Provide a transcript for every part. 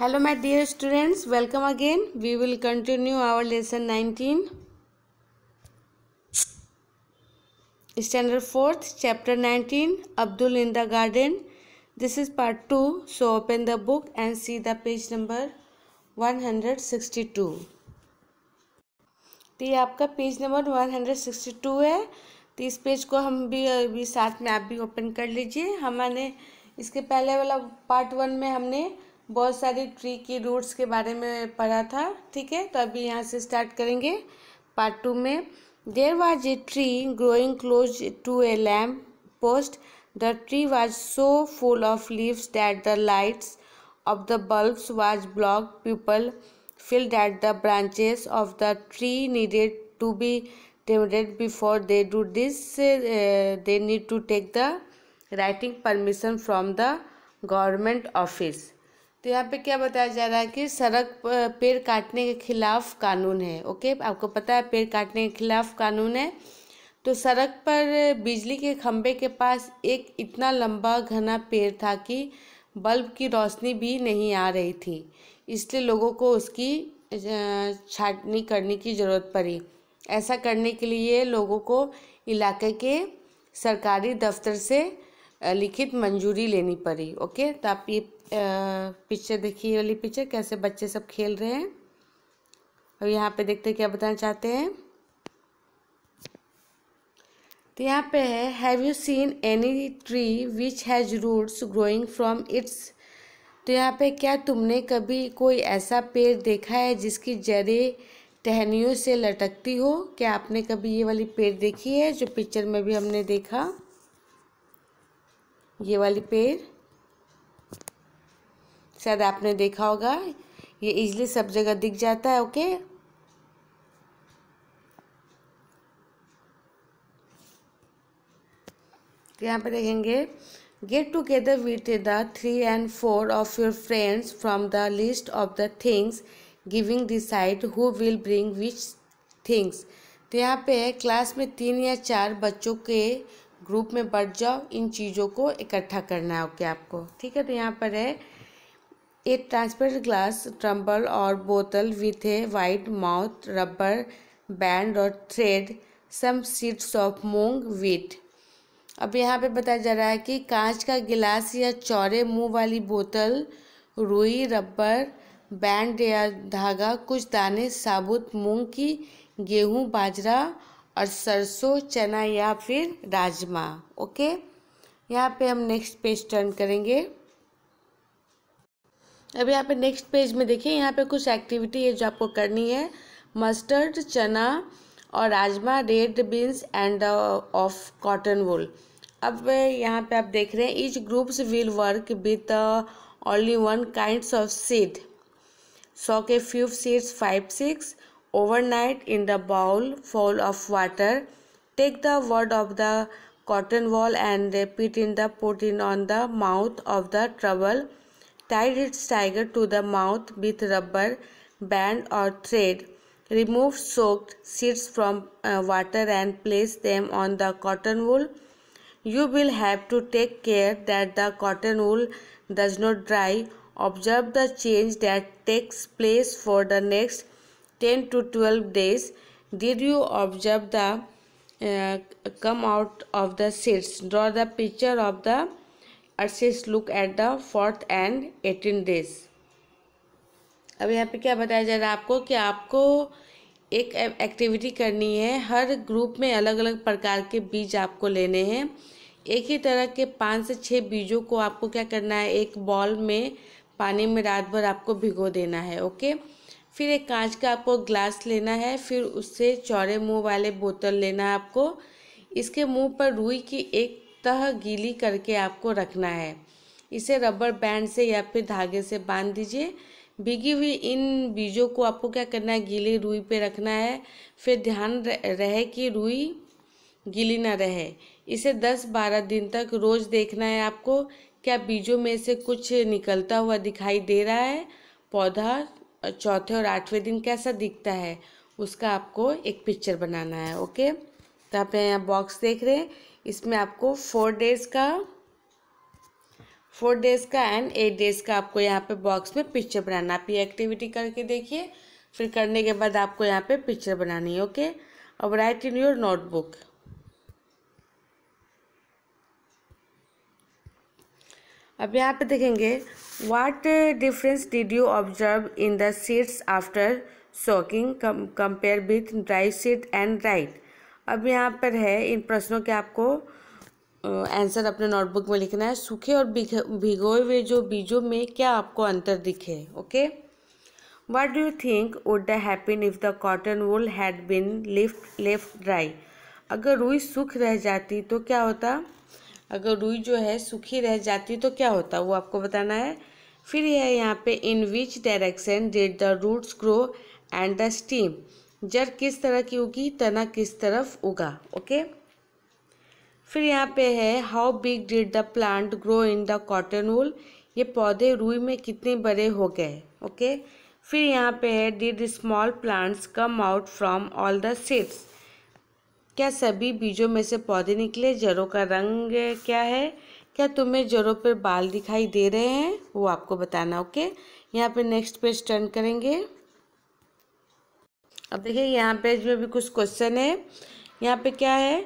Hello my dear students welcome again we will continue our lesson nineteen standard fourth chapter nineteen Abdul in the garden this is part two so open the book and see the page number one hundred sixty two तो ये आपका page number one hundred sixty two है तो इस page को हम भी अभी साथ में आप भी ओपन कर लीजिए हमारे इसके पहले वाला पार्ट वन में हमने बहुत सारे ट्री की रूट्स के बारे में पढ़ा था ठीक है तो अभी यहाँ से स्टार्ट करेंगे पार्ट टू में there was a tree growing close to a lamp post the tree was so full of leaves that the lights of the bulbs was block people felt at the branches of the tree needed to be trimmed before they do this they need to take the writing permission from the government office तो यहाँ पे क्या बताया जा रहा है कि सड़क पेड़ काटने के खिलाफ कानून है ओके आपको पता है पेड़ काटने के खिलाफ कानून है तो सड़क पर बिजली के खंभे के पास एक इतना लंबा घना पेड़ था कि बल्ब की रोशनी भी नहीं आ रही थी इसलिए लोगों को उसकी छाटनी करने की ज़रूरत पड़ी ऐसा करने के लिए लोगों को इलाके के सरकारी दफ्तर से लिखित मंजूरी लेनी पड़ी ओके तो आप ये पिक्चर देखिए ये वाली पिक्चर कैसे बच्चे सब खेल रहे हैं और यहाँ पे देखते क्या बताना चाहते हैं तो यहाँ पे है have you seen any tree which has roots growing from its तो यहाँ पे क्या तुमने कभी कोई ऐसा पेड़ देखा है जिसकी जड़ें टहनियों से लटकती हो क्या आपने कभी ये वाली पेड़ देखी है जो पिक्चर में भी हमने देखा ये वाली पेड़ शायद आपने देखा होगा ये इजली सब जगह दिख जाता है ओके यहाँ पर देखेंगे get together with the three and four of your friends from the list of the things giving decide who will bring which things तो यहाँ पे क्लास में तीन या चार बच्चों के ग्रुप में बढ़ जाओ इन चीज़ों को इकट्ठा करना है ओके आपको ठीक है तो यहाँ पर है ए ट्रांसपेरेंट ग्लास ट्रम्बल और बोतल with a wide mouth rubber band और thread some seeds of moong with अब यहाँ पे बताया जा रहा है कि कांच का गिलास या चौड़े मुंह वाली बोतल रुई रबर बैंड या धागा कुछ दाने साबुत मूंग की गेहूं बाजरा और सरसों चना या फिर राजमा ओके यहाँ पे हम नेक्स्ट पेज टर्न करेंगे अब यहाँ पे नेक्स्ट पेज में देखिए यहाँ पे कुछ एक्टिविटी है जो आपको करनी है मस्टर्ड चना और rajma red beans and of cotton wool अब यहाँ पे आप देख रहे हैं each groups will work with only one kind of seed so के few seeds five six night in the bowl full of water take the wad of the cotton wool and put in the put in on the mouth of the tumbler tied its tiger to the mouth with rubber band or thread. Remove soaked seeds from uh, water and place them on the cotton wool. You will have to take care that the cotton wool does not dry. Observe the change that takes place for the next 10 to 12 days. Did you observe the uh, come out of the seeds? Draw the picture of the अर्सेस look at the fourth and eighteen days अब यहाँ पे क्या बताया जा रहा है आपको कि आपको एक एक्टिविटी करनी है हर ग्रुप में अलग अलग प्रकार के बीज आपको लेने हैं एक ही तरह के पाँच से छः बीजों को आपको क्या करना है एक बॉल में पानी में रात भर आपको भिगो देना है ओके फिर एक कांच का आपको ग्लास लेना है फिर उससे चौड़े मुंह वाले बोतल लेना है आपको इसके मुंह पर रुई की एक तह गीली करके आपको रखना है इसे रबर बैंड से या फिर धागे से बांध दीजिए भीगी हुई इन बीजों को आपको क्या करना है गीली रुई पे रखना है फिर ध्यान रहे कि रुई गीली ना रहे इसे दस बारह दिन तक रोज़ देखना है आपको क्या बीजों में से कुछ निकलता हुआ दिखाई दे रहा है पौधा चौथे और आठवें दिन कैसा दिखता है उसका आपको एक पिक्चर बनाना है ओके तो आप यहाँ बॉक्स देख रहे हैं इसमें आपको फोर डेज़ का फोर डेज़ का एंड एट डेज़ का आपको यहाँ पे बॉक्स में पिक्चर बनाना आप ये एक्टिविटी करके देखिए फिर करने के बाद आपको यहाँ पे पिक्चर बनानी है ओके अब राइट इन योर नोटबुक अब यहाँ पे देखेंगे what difference did you observe in the seeds after soaking compare with dry seed and write अब यहाँ पर है इन प्रश्नों के आपको आंसर अपने नोटबुक में लिखना है सूखे और भिगोए हुए जो बीजों में क्या आपको अंतर दिखे okay what do you think would have if the cotton wool had had lift left dry अगर रुई सूख रह जाती तो क्या होता अगर रुई जो है सूखी रह जाती तो क्या होता वो आपको बताना है फिर यह यहाँ पे in which direction did the roots grow and the stem जड़ किस तरह की उगी तना किस तरफ उगा ओके फिर यहाँ पे है how big did the plant grow in the cotton wool ये पौधे रुई में कितने बड़े हो गए ओके फिर यहाँ पे है did small plants come out from all the seeds क्या सभी बीजों में से पौधे निकले जड़ों का रंग क्या है क्या तुम्हें जड़ों पर बाल दिखाई दे रहे हैं वो आपको बताना ओके यहाँ पे नेक्स्ट पेज टर्न करेंगे अब देखिए यहाँ पे जो भी कुछ क्वेश्चन है यहाँ पे क्या है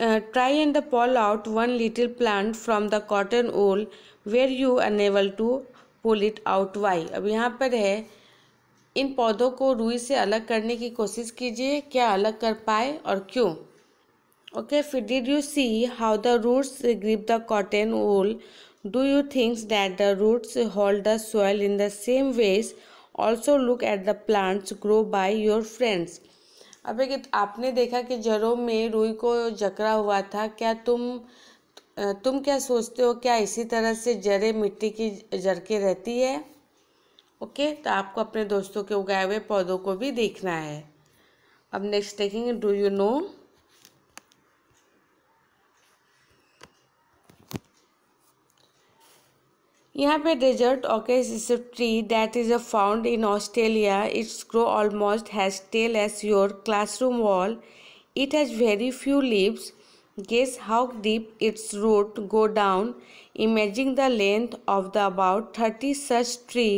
try and the pull out one little plant from the cotton wool were you unable to pull it out why अब यहाँ पर है इन पौधों को रुई से अलग करने की कोशिश कीजिए क्या अलग कर पाए और क्यों ओके फिर did you see how the roots grip the cotton wool do you thinks that the roots hold the soil in the same ways also look at the plants grow by your friends अब एक आपने देखा कि जड़ों में रुई को जकड़ा हुआ था क्या तुम तुम क्या सोचते हो क्या इसी तरह से जड़ें मिट्टी की जड़के के रहती है ओके तो आपको अपने दोस्तों के उगाए हुए पौधों को भी देखना है अब नेक्स्ट देखेंगे डू यू नो यहाँ पे desert oaks is a tree that is a found in Australia it's grow almost has tall as your classroom wall it has very few leaves guess how deep its root go down imagine the length of the about 30 such tree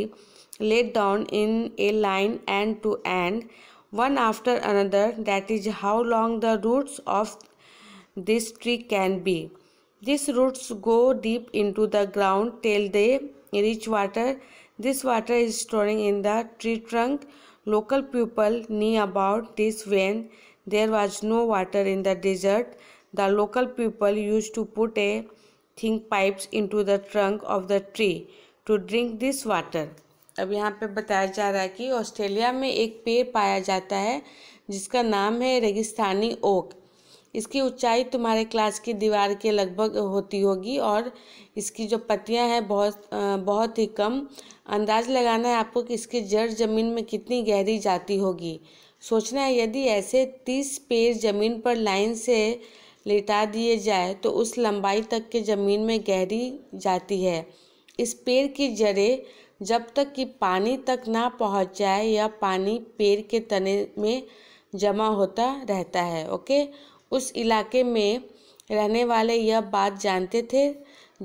laid down in a line end to end one after another that is how long the roots of this tree can be this roots go deep into the ground till they reach water this water is storing in the tree trunk local people knew about this when there was no water in the desert the local people use to put a thick pipes into the trunk of the tree to drink this water अब यहाँ पर बताया जा रहा है कि Australia में एक पेड़ पाया जाता है जिसका नाम है रेगिस्तानी ओक इसकी ऊंचाई तुम्हारे क्लास की दीवार के लगभग होती होगी और इसकी जो पत्तियां हैं बहुत बहुत ही कम अंदाज लगाना है आपको कि इसकी जड़ ज़मीन में कितनी गहरी जाती होगी सोचना है यदि ऐसे तीस पेड़ ज़मीन पर लाइन से लिटा दिए जाए तो उस लंबाई तक के ज़मीन में गहरी जाती है इस पेड़ की जड़ें जब तक कि पानी तक ना पहुंच जाए या पानी पेड़ के तने में जमा होता रहता है ओके उस इलाके में रहने वाले यह बात जानते थे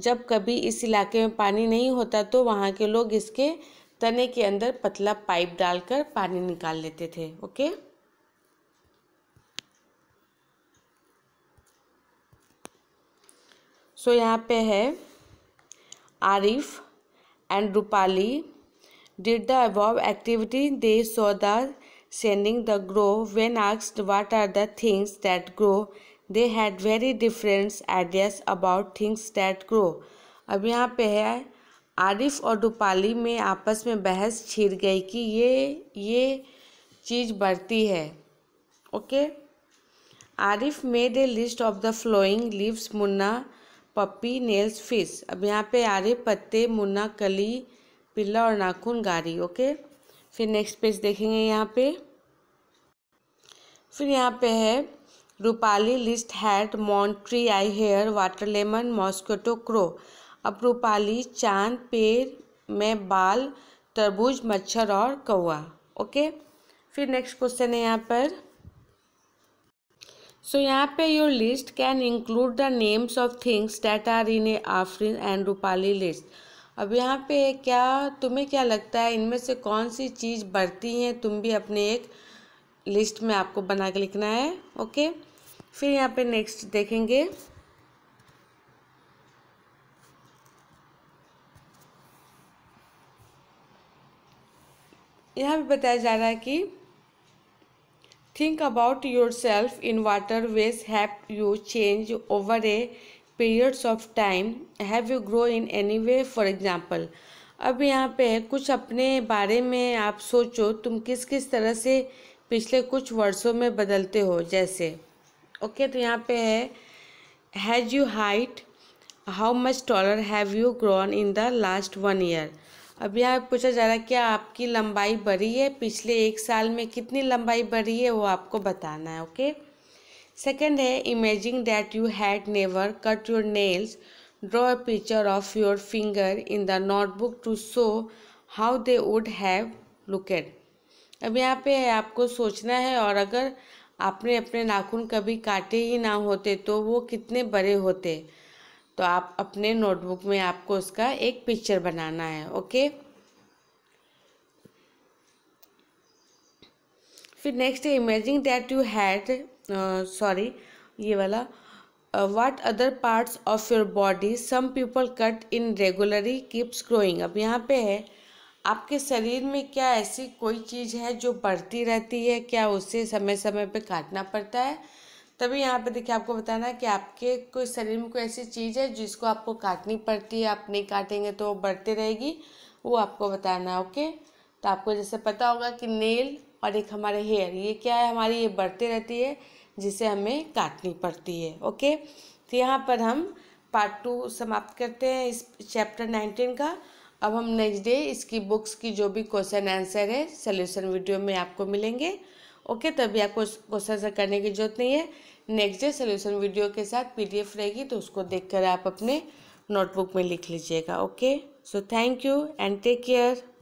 जब कभी इस इलाके में पानी नहीं होता तो वहाँ के लोग इसके तने के अंदर पतला पाइप डालकर पानी निकाल लेते थे ओके सो so, यहाँ पे है Arif and Rupali did the above activity they saw the sending the grow when asked what are the things that grow they had very different ideas about things that grow अब यहाँ पे है आरिफ और डुपाली में आपस में बहस छिड़ गई कि ये ये चीज़ बढ़ती है okay Arif made a list of the following lives Munna puppy nails fish अब यहाँ पे आरिफ पत्ते मुन्ना कली पिल्ला और नाखून गारी ओके okay? फिर नेक्स्ट पेज देखेंगे यहाँ पे फिर यहाँ पे है Rupali list hat mountain eye hair water lemon mosquito crow अब रूपाली चांद पेड़ में बाल तरबूज मच्छर और कौआ ओके फिर नेक्स्ट क्वेश्चन है यहाँ पर सो so, यहाँ पे your list can include the names of things that are in a Afreen and Rupali list अब यहाँ पे क्या तुम्हें क्या लगता है इनमें से कौन सी चीज़ बढ़ती हैं तुम भी अपने एक लिस्ट में आपको बना के लिखना है ओके फिर यहाँ पे नेक्स्ट देखेंगे यहाँ पे बताया जा रहा है कि think about yourself in what ways have you change over a periods of time have you grow in any way for example अब यहाँ पे है कुछ अपने बारे में आप सोचो तुम किस किस तरह से पिछले कुछ वर्षों में बदलते हो जैसे ओके okay, तो यहाँ पे है has you height how much taller have you grown in the last one year अब यहाँ पूछा जा रहा है क्या आपकी लंबाई बढ़ी है पिछले एक साल में कितनी लंबाई बढ़ी है वो आपको बताना है ओके okay? सेकेंड है imagine that you had never cut your nails draw a picture of your finger in the notebook to show how they would have looked अब यहाँ पे है आपको सोचना है और अगर आपने अपने नाखून कभी काटे ही ना होते तो वो कितने बड़े होते तो आप अपने नोटबुक में आपको उसका एक पिक्चर बनाना है ओके फिर नेक्स्ट है imagine that you had sorry ये वाला what other parts of your body some people cut in regularly keeps growing अब यहाँ पे है आपके शरीर में क्या ऐसी कोई चीज़ है जो बढ़ती रहती है क्या उसे समय समय पे काटना पड़ता है तभी यहाँ पे देखिए आपको बताना है कि आपके कोई शरीर में कोई ऐसी चीज़ है जिसको आपको काटनी पड़ती है आप नहीं काटेंगे तो वो बढ़ती रहेगी वो आपको बताना है ओके तो आपको जैसे पता होगा कि नेल और एक हमारे हेयर ये क्या है हमारी ये बढ़ती रहती है जिसे हमें काटनी पड़ती है ओके तो यहाँ पर हम पार्ट टू समाप्त करते हैं इस चैप्टर नाइनटीन का अब हम नेक्स्ट डे इसकी बुक्स की जो भी क्वेश्चन आंसर है सोल्यूशन वीडियो में आपको मिलेंगे ओके तभी आपको क्वेश्चन आंसर करने की जरूरत नहीं है नेक्स्ट डे सोल्यूशन वीडियो के साथ पीडीएफ रहेगी तो उसको देखकर आप अपने नोटबुक में लिख लीजिएगा okay so thank you and take care